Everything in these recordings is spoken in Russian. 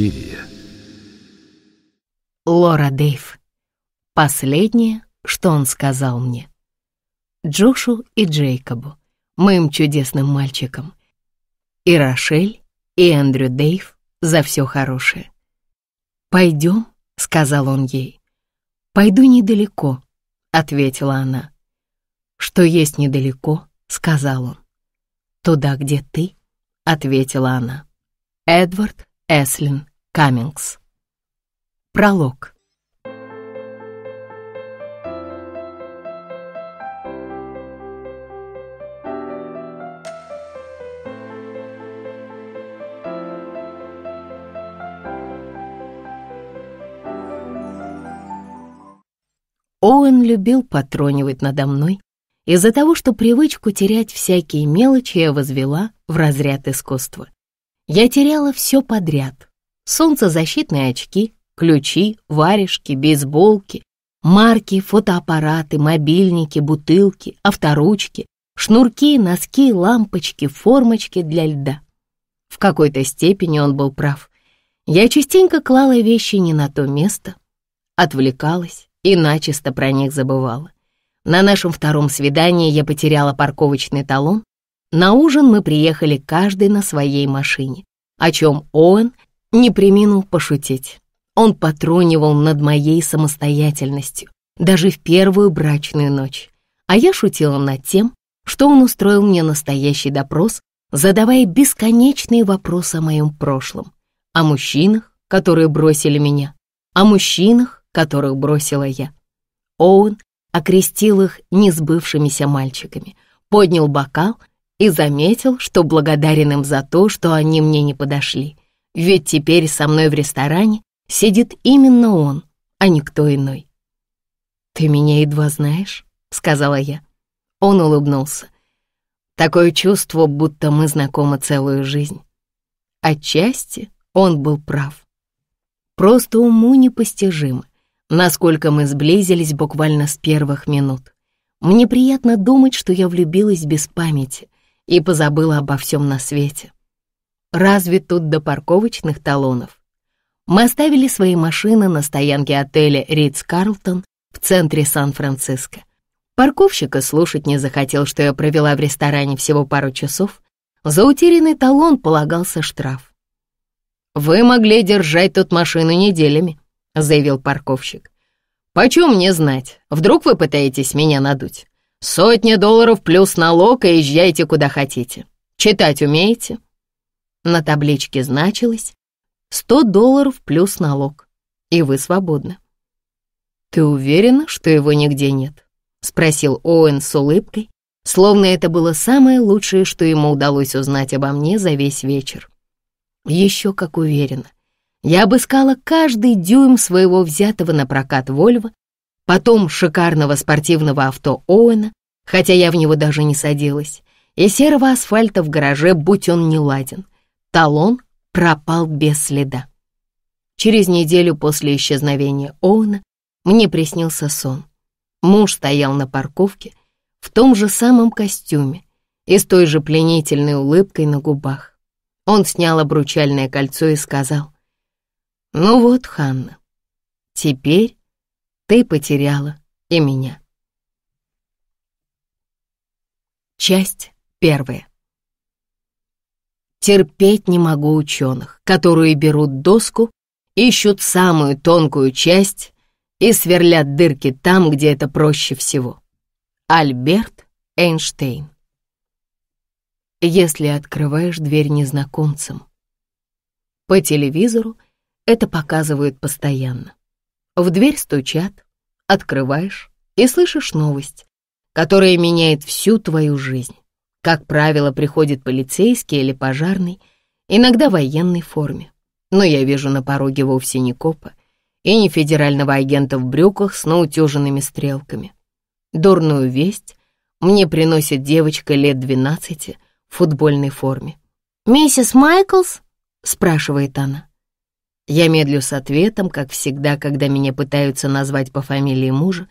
Суспирия. Лора Дейв. Последнее, что он сказал мне. Джошу и Джейкобу, моим чудесным мальчикам. И Рошель, и Эндрю Дейв за все хорошее. «Пойдем», — сказал он ей. «Пойду недалеко», — ответила она. «Что есть недалеко», — сказал он. «Туда, где ты», — ответила она. Эдвард Эслин, Каммингс. Пролог. Оуэн любил потронивать надо мной из-за того, что привычку терять всякие мелочи я возвела в разряд искусства. Я теряла все подряд — солнцезащитные очки, ключи, варежки, бейсболки, марки, фотоаппараты, мобильники, бутылки, авторучки, шнурки, носки, лампочки, формочки для льда. В какой-то степени он был прав. Я частенько клала вещи не на то место, отвлекалась и начисто про них забывала. На нашем втором свидании я потеряла парковочный талон. На ужин мы приехали каждый на своей машине, о чем Оэн не приминул пошутить. Он потронивал над моей самостоятельностью, даже в первую брачную ночь. А я шутила над тем, что он устроил мне настоящий допрос, задавая бесконечные вопросы о моем прошлом, о мужчинах, которые бросили меня, о мужчинах, которых бросила я. Оуэн окрестил их несбывшимися мальчиками, поднял бокал и заметил, что благодарен им за то, что они мне не подошли. Ведь теперь со мной в ресторане сидит именно он, а никто иной. «Ты меня едва знаешь», — сказала я. Он улыбнулся. Такое чувство, будто мы знакомы целую жизнь. Отчасти он был прав. Просто уму непостижимо, насколько мы сблизились буквально с первых минут. Мне приятно думать, что я влюбилась без памяти и позабыла обо всем на свете. Разве тут до парковочных талонов? Мы оставили свои машины на стоянке отеля «Ритz-Карлтон» в центре Сан-Франциско. Парковщика слушать не захотел, что я провела в ресторане всего пару часов. За утерянный талон полагался штраф. «Вы могли держать тут машину неделями», — заявил парковщик. «Почем мне знать? Вдруг вы пытаетесь меня надуть? Сотни долларов плюс налог и езжайте куда хотите. Читать умеете?» На табличке значилось сто долларов плюс налог, и вы свободны. «Ты уверена, что его нигде нет?» — спросил Оуэн с улыбкой, словно это было самое лучшее, что ему удалось узнать обо мне за весь вечер. Еще как уверена. Я обыскала каждый дюйм своего взятого на прокат Вольво, потом шикарного спортивного авто Оуэна, хотя я в него даже не садилась, и серого асфальта в гараже, будь он не ладен. Талон пропал без следа. Через неделю после исчезновения Оуна мне приснился сон. Муж стоял на парковке в том же самом костюме и с той же пленительной улыбкой на губах. Он снял обручальное кольцо и сказал, «Ну вот, Ханна, теперь ты потеряла и меня». Часть первая. Терпеть не могу ученых, которые берут доску, ищут самую тонкую часть и сверлят дырки там, где это проще всего. Альберт Эйнштейн Если открываешь дверь незнакомцам. По телевизору это показывают постоянно. В дверь стучат, открываешь и слышишь новость, которая меняет всю твою жизнь. Как правило, приходит полицейский или пожарный, иногда в военной форме. Но я вижу на пороге вовсе не копа и не федерального агента в брюках с наутюженными стрелками. Дурную весть мне приносит девочка лет двенадцати в футбольной форме. «Миссис Майклс?» — спрашивает она. Я медлю с ответом, как всегда, когда меня пытаются назвать по фамилии мужа.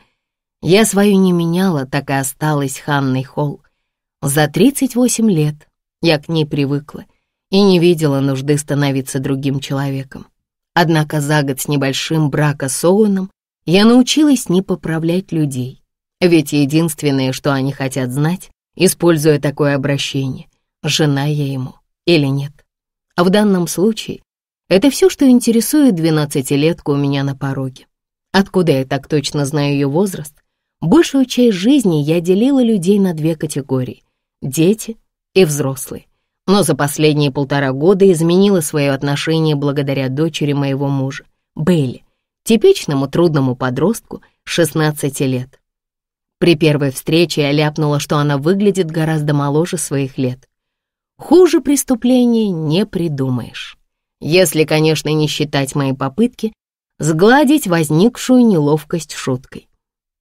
Я свою не меняла, так и осталась Ханной Холл, за 38 лет я к ней привыкла и не видела нужды становиться другим человеком. Однако за год с небольшим брака с Оуэном я научилась не поправлять людей, ведь единственное, что они хотят знать, используя такое обращение, жена я ему или нет. А в данном случае это все, что интересует двенадцатилетку у меня на пороге. Откуда я так точно знаю ее возраст? Большую часть жизни я делила людей на две категории дети и взрослые. Но за последние полтора года изменила свое отношение благодаря дочери моего мужа, Бейли, типичному трудному подростку 16 лет. При первой встрече я ляпнула, что она выглядит гораздо моложе своих лет. Хуже преступления не придумаешь. Если, конечно, не считать мои попытки сгладить возникшую неловкость шуткой.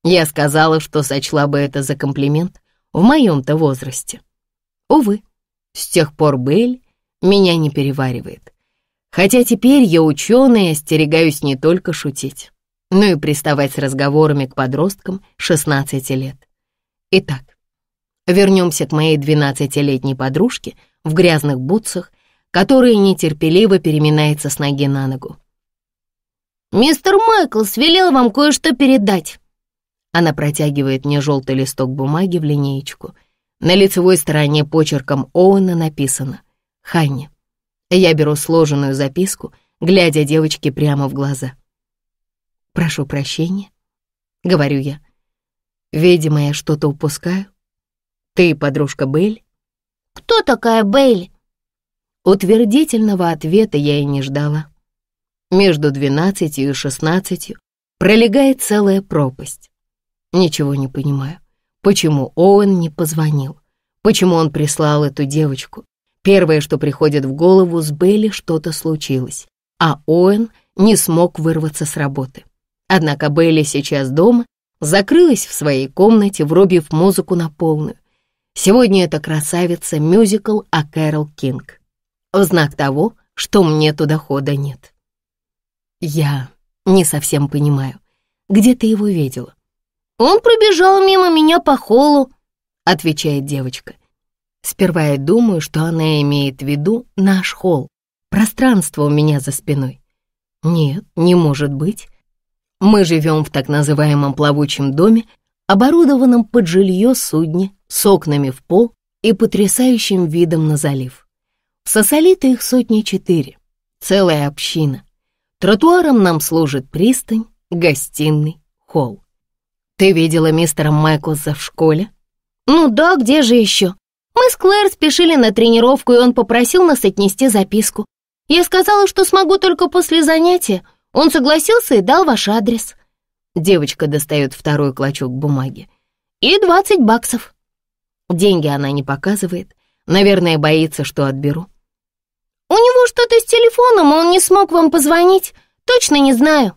Я сказала, что сочла бы это за комплимент, в моем-то возрасте. Увы, с тех пор Белль меня не переваривает. Хотя теперь я ученый и остерегаюсь не только шутить, но и приставать с разговорами к подросткам 16 лет. Итак, вернемся к моей 12-летней подружке в грязных бутсах, которая нетерпеливо переминается с ноги на ногу. «Мистер Майклс велел вам кое-что передать», она протягивает мне желтый листок бумаги в линеечку. На лицевой стороне почерком Оуэна написано «Ханни». Я беру сложенную записку, глядя девочке прямо в глаза. «Прошу прощения», — говорю я. «Видимо, я что-то упускаю. Ты подружка Бэйль?» «Кто такая Бэйль?» Утвердительного ответа я и не ждала. Между двенадцатью и шестнадцатью пролегает целая пропасть. Ничего не понимаю. Почему Оуэн не позвонил? Почему он прислал эту девочку? Первое, что приходит в голову, с Белли что-то случилось, а Оуэн не смог вырваться с работы. Однако Белли сейчас дома, закрылась в своей комнате, врубив музыку на полную. Сегодня это красавица мюзикл о Кэрол Кинг. В знак того, что мне туда хода нет. Я не совсем понимаю, где ты его видела? «Он пробежал мимо меня по холу», — отвечает девочка. Сперва я думаю, что она имеет в виду наш холл, пространство у меня за спиной. Нет, не может быть. Мы живем в так называемом плавучем доме, оборудованном под жилье судне, с окнами в пол и потрясающим видом на залив. В Сосолите их сотни четыре, целая община. Тротуаром нам служит пристань, гостиный, холл. «Ты видела мистера Майклса в школе?» «Ну да, где же еще? Мы с Клэр спешили на тренировку, и он попросил нас отнести записку. Я сказала, что смогу только после занятия. Он согласился и дал ваш адрес». Девочка достает второй клочок бумаги. «И двадцать баксов». Деньги она не показывает. Наверное, боится, что отберу. «У него что-то с телефоном, он не смог вам позвонить. Точно не знаю.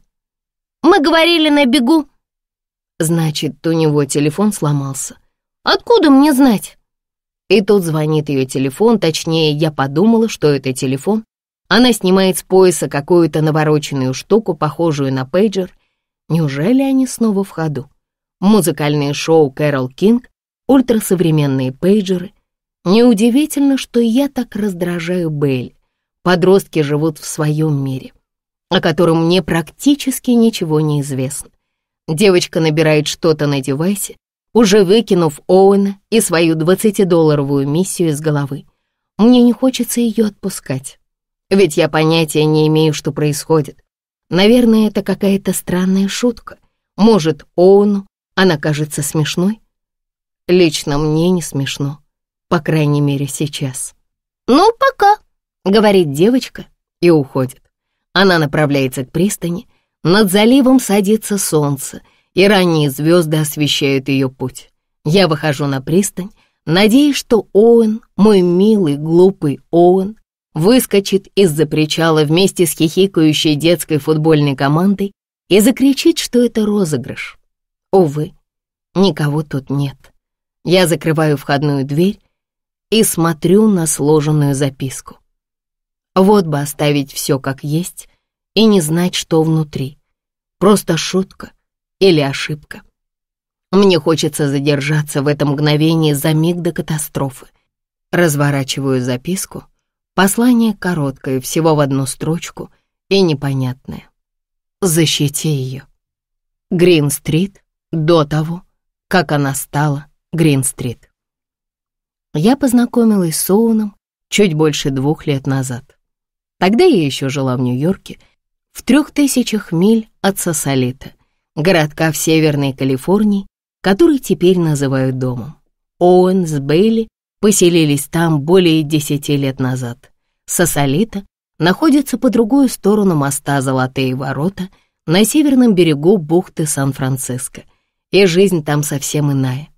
Мы говорили на бегу, Значит, у него телефон сломался. Откуда мне знать? И тут звонит ее телефон, точнее, я подумала, что это телефон. Она снимает с пояса какую-то навороченную штуку, похожую на пейджер. Неужели они снова в ходу? Музыкальное шоу Кэрол Кинг, ультрасовременные пейджеры. Неудивительно, что я так раздражаю Бэйль. Подростки живут в своем мире, о котором мне практически ничего не известно. Девочка набирает что-то на девайсе, уже выкинув Оуэна и свою 20-долларовую миссию из головы. Мне не хочется ее отпускать, ведь я понятия не имею, что происходит. Наверное, это какая-то странная шутка. Может, Оуну она кажется смешной? Лично мне не смешно, по крайней мере сейчас. «Ну, пока», — говорит девочка и уходит. Она направляется к пристани, — над заливом садится солнце, и ранние звезды освещают ее путь. Я выхожу на пристань, надеясь, что Оуэн, мой милый, глупый Оуэн, выскочит из-за причала вместе с хихикающей детской футбольной командой и закричит, что это розыгрыш. Увы, никого тут нет. Я закрываю входную дверь и смотрю на сложенную записку. Вот бы оставить все как есть, и не знать, что внутри. Просто шутка или ошибка. Мне хочется задержаться в этом мгновении за миг до катастрофы. Разворачиваю записку. Послание короткое, всего в одну строчку и непонятное. Защити ее. Грин-стрит до того, как она стала Грин-стрит. Я познакомилась с Оуном чуть больше двух лет назад. Тогда я еще жила в Нью-Йорке — в трех тысячах миль от Сосолита, городка в Северной Калифорнии, который теперь называют домом. Оуэн с Бейли поселились там более десяти лет назад. Сосолита находится по другую сторону моста Золотые ворота на северном берегу бухты Сан-Франциско, и жизнь там совсем иная.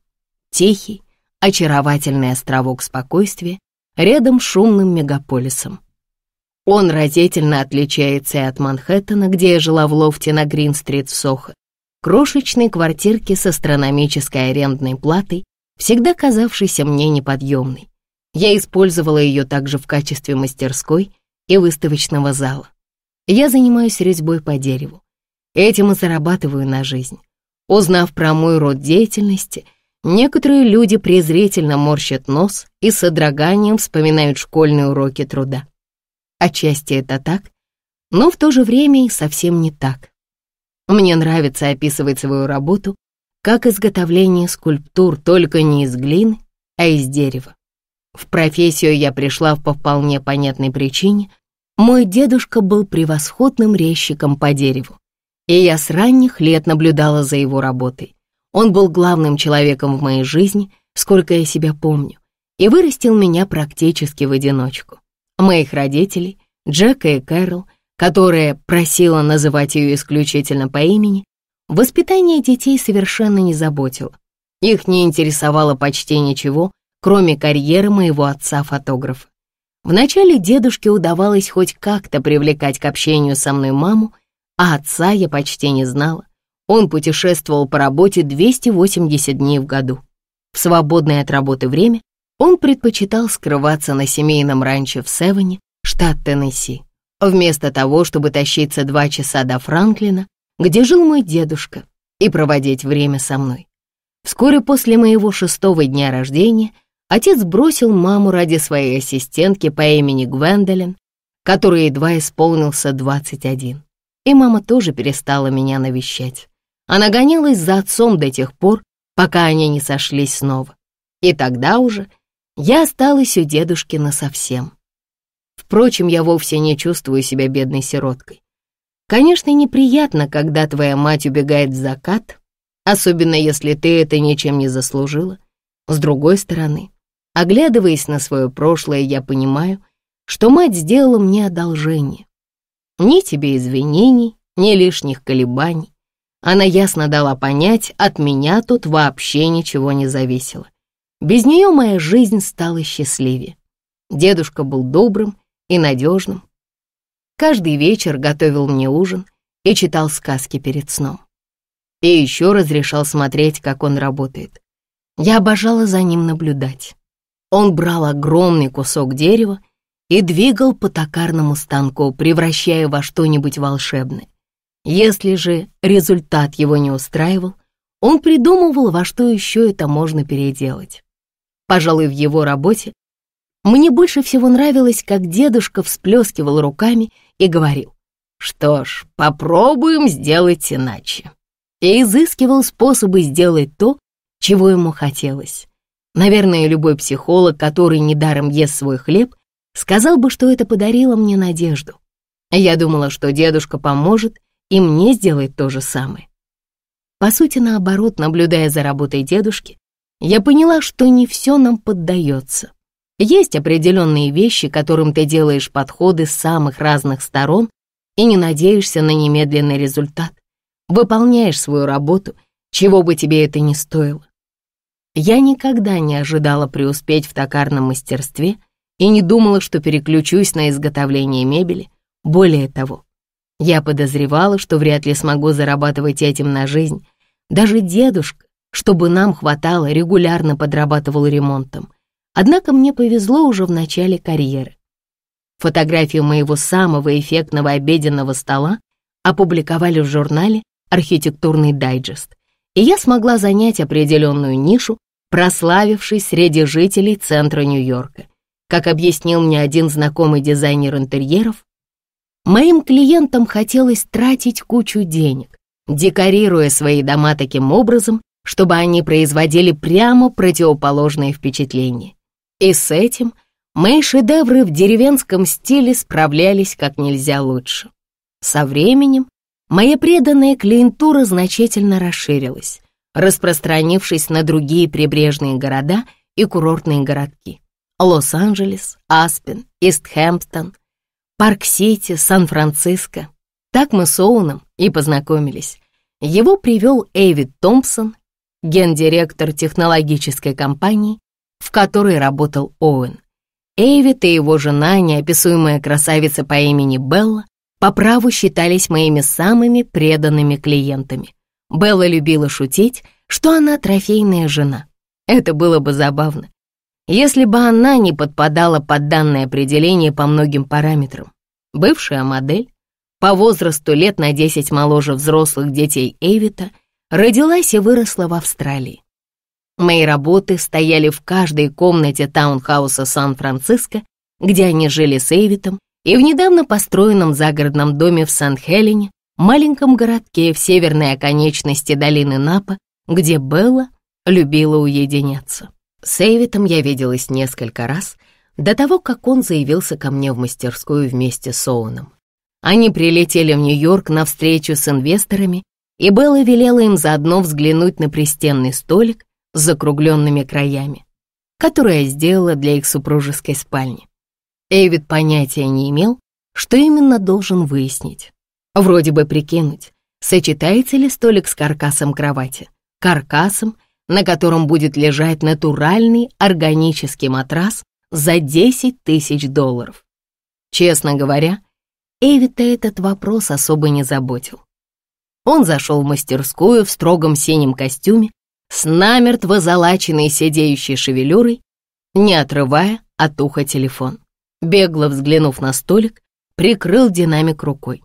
Тихий, очаровательный островок спокойствия рядом с шумным мегаполисом, он разительно отличается и от Манхэттена, где я жила в лофте на Грин-стрит в Сохо. Крошечной квартирке с астрономической арендной платой, всегда казавшейся мне неподъемной. Я использовала ее также в качестве мастерской и выставочного зала. Я занимаюсь резьбой по дереву. Этим и зарабатываю на жизнь. Узнав про мой род деятельности, некоторые люди презрительно морщат нос и с содроганием вспоминают школьные уроки труда. Отчасти это так, но в то же время и совсем не так. Мне нравится описывать свою работу как изготовление скульптур только не из глины, а из дерева. В профессию я пришла по вполне понятной причине. Мой дедушка был превосходным резчиком по дереву, и я с ранних лет наблюдала за его работой. Он был главным человеком в моей жизни, сколько я себя помню, и вырастил меня практически в одиночку моих родителей, Джека и Кэрол, которая просила называть ее исключительно по имени, воспитание детей совершенно не заботило. Их не интересовало почти ничего, кроме карьеры моего отца-фотографа. Вначале дедушке удавалось хоть как-то привлекать к общению со мной маму, а отца я почти не знала. Он путешествовал по работе 280 дней в году. В свободное от работы время он предпочитал скрываться на семейном ранчо в Севене, штат Теннесси, вместо того, чтобы тащиться два часа до Франклина, где жил мой дедушка, и проводить время со мной. Вскоре после моего шестого дня рождения отец бросил маму ради своей ассистентки по имени Гвендолин, которой едва исполнился 21. И мама тоже перестала меня навещать. Она гонялась за отцом до тех пор, пока они не сошлись снова. И тогда уже я осталась у дедушкина совсем. Впрочем, я вовсе не чувствую себя бедной сироткой. Конечно, неприятно, когда твоя мать убегает в закат, особенно если ты это ничем не заслужила. С другой стороны, оглядываясь на свое прошлое, я понимаю, что мать сделала мне одолжение. Ни тебе извинений, ни лишних колебаний. Она ясно дала понять, от меня тут вообще ничего не зависело. Без нее моя жизнь стала счастливее. Дедушка был добрым и надежным. Каждый вечер готовил мне ужин и читал сказки перед сном. И еще разрешал смотреть, как он работает. Я обожала за ним наблюдать. Он брал огромный кусок дерева и двигал по токарному станку, превращая во что-нибудь волшебное. Если же результат его не устраивал, он придумывал, во что еще это можно переделать. Пожалуй, в его работе мне больше всего нравилось, как дедушка всплескивал руками и говорил, «Что ж, попробуем сделать иначе». И изыскивал способы сделать то, чего ему хотелось. Наверное, любой психолог, который недаром ест свой хлеб, сказал бы, что это подарило мне надежду. Я думала, что дедушка поможет и мне сделать то же самое. По сути, наоборот, наблюдая за работой дедушки, я поняла, что не все нам поддается. Есть определенные вещи, которым ты делаешь подходы с самых разных сторон и не надеешься на немедленный результат. Выполняешь свою работу, чего бы тебе это ни стоило. Я никогда не ожидала преуспеть в токарном мастерстве и не думала, что переключусь на изготовление мебели. Более того, я подозревала, что вряд ли смогу зарабатывать этим на жизнь. Даже дедушка, чтобы нам хватало, регулярно подрабатывал ремонтом. Однако мне повезло уже в начале карьеры. Фотографию моего самого эффектного обеденного стола опубликовали в журнале «Архитектурный дайджест», и я смогла занять определенную нишу, прославившись среди жителей центра Нью-Йорка. Как объяснил мне один знакомый дизайнер интерьеров, моим клиентам хотелось тратить кучу денег, декорируя свои дома таким образом, чтобы они производили прямо противоположные впечатления. И с этим мои шедевры в деревенском стиле справлялись как нельзя лучше. Со временем моя преданная клиентура значительно расширилась, распространившись на другие прибрежные города и курортные городки. Лос-Анджелес, Аспен, Истхэмптон, Парк-Сити, Сан-Франциско. Так мы с Оуном и познакомились. Его привел Эйвид Томпсон, гендиректор технологической компании, в которой работал Оуэн. Эйвит и его жена, неописуемая красавица по имени Белла, по праву считались моими самыми преданными клиентами. Белла любила шутить, что она трофейная жена. Это было бы забавно, если бы она не подпадала под данное определение по многим параметрам. Бывшая модель, по возрасту лет на 10 моложе взрослых детей Эйвита – родилась и выросла в Австралии. Мои работы стояли в каждой комнате таунхауса Сан-Франциско, где они жили с Эйвитом, и в недавно построенном загородном доме в Сан-Хелене, маленьком городке в северной оконечности долины Напа, где Белла любила уединяться. С Эйвитом я виделась несколько раз до того, как он заявился ко мне в мастерскую вместе с Оуном. Они прилетели в Нью-Йорк на встречу с инвесторами и Белла велела им заодно взглянуть на пристенный столик с закругленными краями, который я сделала для их супружеской спальни. Эйвид понятия не имел, что именно должен выяснить. Вроде бы прикинуть, сочетается ли столик с каркасом кровати, каркасом, на котором будет лежать натуральный органический матрас за 10 тысяч долларов. Честно говоря, Эйвита этот вопрос особо не заботил. Он зашел в мастерскую в строгом синем костюме, с намертво залаченной сидеющей шевелюрой, не отрывая от уха телефон. Бегло взглянув на столик, прикрыл динамик рукой.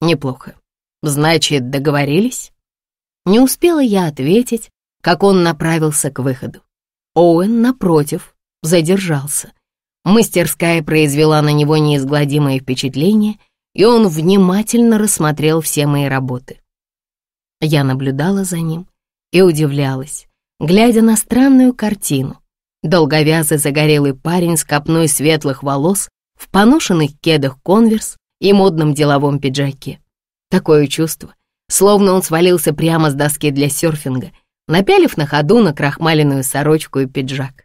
«Неплохо. Значит, договорились?» Не успела я ответить, как он направился к выходу. Оуэн, напротив, задержался. Мастерская произвела на него неизгладимое впечатление, и он внимательно рассмотрел все мои работы. Я наблюдала за ним и удивлялась, глядя на странную картину. Долговязый загорелый парень с копной светлых волос в поношенных кедах конверс и модном деловом пиджаке. Такое чувство, словно он свалился прямо с доски для серфинга, напялив на ходу на крахмаленную сорочку и пиджак.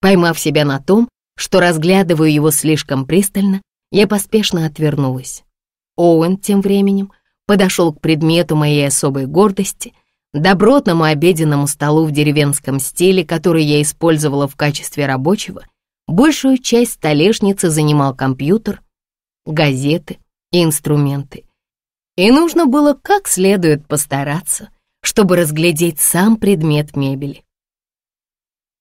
Поймав себя на том, что разглядываю его слишком пристально, я поспешно отвернулась. Оуэн тем временем подошел к предмету моей особой гордости, добротному обеденному столу в деревенском стиле, который я использовала в качестве рабочего, большую часть столешницы занимал компьютер, газеты и инструменты. И нужно было как следует постараться, чтобы разглядеть сам предмет мебели.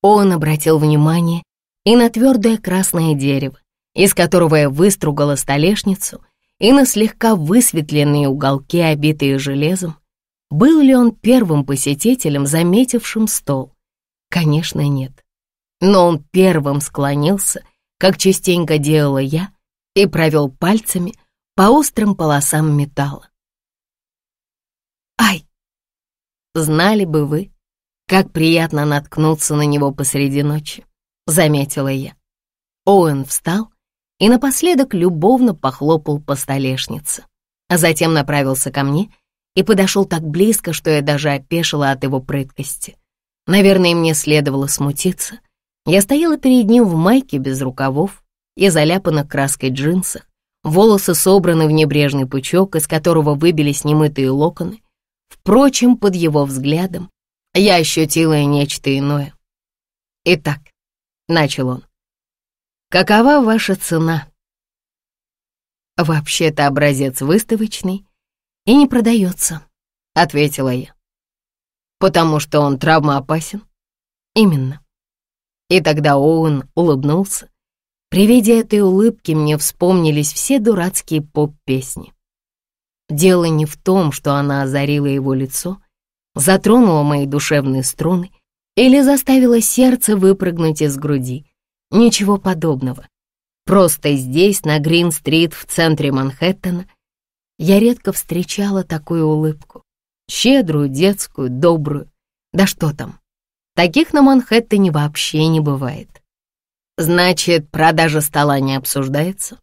Он обратил внимание и на твердое красное дерево, из которого я выстругала столешницу и на слегка высветленные уголки, обитые железом. Был ли он первым посетителем, заметившим стол? Конечно, нет. Но он первым склонился, как частенько делала я, и провел пальцами по острым полосам металла. Ай! Знали бы вы, как приятно наткнуться на него посреди ночи, заметила я. Оуэн встал и напоследок любовно похлопал по столешнице, а затем направился ко мне и подошел так близко, что я даже опешила от его прыткости. Наверное, мне следовало смутиться. Я стояла перед ним в майке без рукавов и заляпанных краской джинсах, волосы собраны в небрежный пучок, из которого выбились немытые локоны. Впрочем, под его взглядом я ощутила и нечто иное. «Итак», — начал он, Какова ваша цена? Вообще-то образец выставочный и не продается, ответила я. Потому что он травмоопасен? Именно. И тогда Оуэн улыбнулся. При виде этой улыбки мне вспомнились все дурацкие поп-песни. Дело не в том, что она озарила его лицо, затронула мои душевные струны или заставила сердце выпрыгнуть из груди — Ничего подобного. Просто здесь, на Грин-стрит, в центре Манхэттена, я редко встречала такую улыбку. Щедрую, детскую, добрую. Да что там, таких на Манхэттене вообще не бывает. Значит, продажа стола не обсуждается?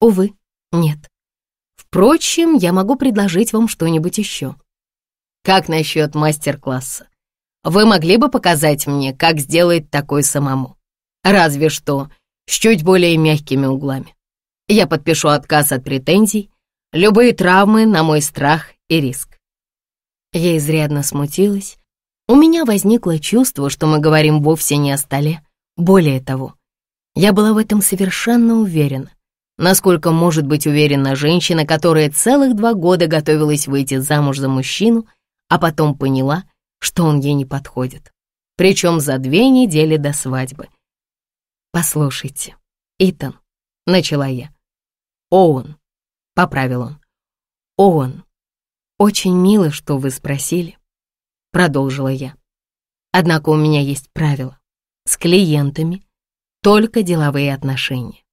Увы, нет. Впрочем, я могу предложить вам что-нибудь еще. Как насчет мастер-класса? Вы могли бы показать мне, как сделать такой самому? разве что с чуть более мягкими углами. Я подпишу отказ от претензий, любые травмы на мой страх и риск. Я изрядно смутилась. У меня возникло чувство, что мы говорим вовсе не о столе. Более того, я была в этом совершенно уверена. Насколько может быть уверена женщина, которая целых два года готовилась выйти замуж за мужчину, а потом поняла, что он ей не подходит. Причем за две недели до свадьбы. «Послушайте, Итан», — начала я. «Оуэн», — поправил он. «Оуэн, очень мило, что вы спросили», — продолжила я. «Однако у меня есть правило. С клиентами только деловые отношения».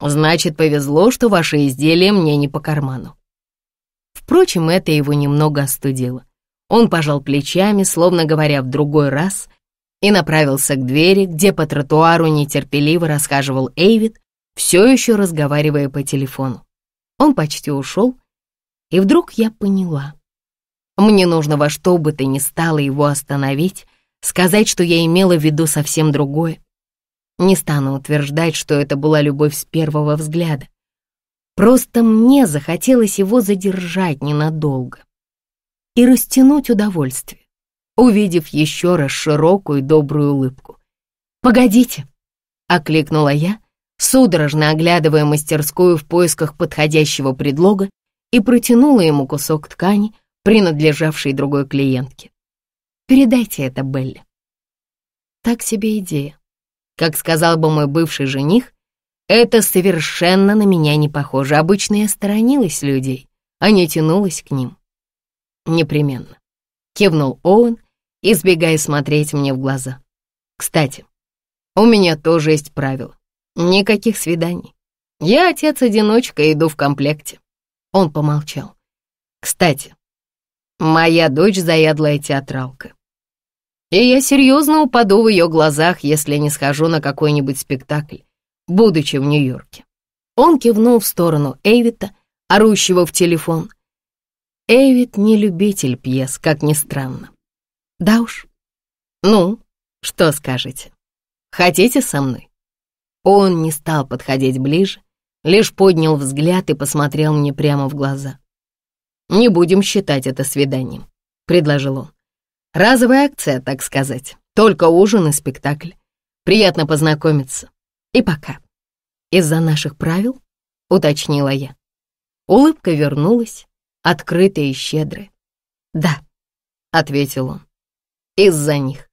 «Значит, повезло, что ваше изделие мне не по карману». Впрочем, это его немного остудило. Он пожал плечами, словно говоря в другой раз — и направился к двери, где по тротуару нетерпеливо расхаживал Эйвид, все еще разговаривая по телефону. Он почти ушел, и вдруг я поняла. Мне нужно во что бы то ни стало его остановить, сказать, что я имела в виду совсем другое. Не стану утверждать, что это была любовь с первого взгляда. Просто мне захотелось его задержать ненадолго и растянуть удовольствие увидев еще раз широкую добрую улыбку. «Погодите!» — окликнула я, судорожно оглядывая мастерскую в поисках подходящего предлога и протянула ему кусок ткани, принадлежавшей другой клиентке. «Передайте это Белли». Так себе идея. Как сказал бы мой бывший жених, это совершенно на меня не похоже. Обычно я сторонилась людей, а не тянулась к ним. Непременно. Кивнул Оуэн избегая смотреть мне в глаза. Кстати, у меня тоже есть правило. Никаких свиданий. Я отец-одиночка, иду в комплекте. Он помолчал. Кстати, моя дочь заядлая театралка. И я серьезно упаду в ее глазах, если не схожу на какой-нибудь спектакль, будучи в Нью-Йорке. Он кивнул в сторону Эйвита, орущего в телефон. Эйвит не любитель пьес, как ни странно. Да уж. Ну, что скажете? Хотите со мной? Он не стал подходить ближе, лишь поднял взгляд и посмотрел мне прямо в глаза. «Не будем считать это свиданием», — предложил он. «Разовая акция, так сказать, только ужин и спектакль. Приятно познакомиться. И пока». «Из-за наших правил?» — уточнила я. Улыбка вернулась, открытая и щедрая. «Да», — ответил он из-за них.